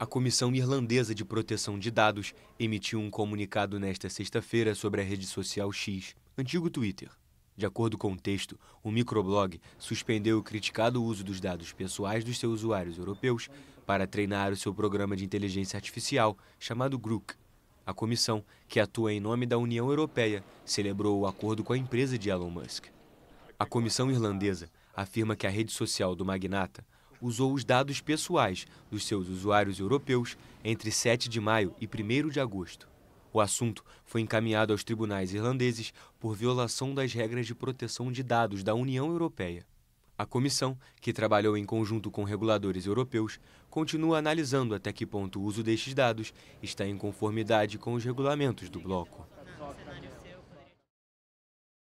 A Comissão Irlandesa de Proteção de Dados emitiu um comunicado nesta sexta-feira sobre a rede social X, antigo Twitter. De acordo com o texto, o microblog suspendeu o criticado uso dos dados pessoais dos seus usuários europeus para treinar o seu programa de inteligência artificial, chamado Grook. A comissão, que atua em nome da União Europeia, celebrou o acordo com a empresa de Elon Musk. A comissão irlandesa afirma que a rede social do magnata usou os dados pessoais dos seus usuários europeus entre 7 de maio e 1 de agosto. O assunto foi encaminhado aos tribunais irlandeses por violação das regras de proteção de dados da União Europeia. A comissão, que trabalhou em conjunto com reguladores europeus, continua analisando até que ponto o uso destes dados está em conformidade com os regulamentos do bloco.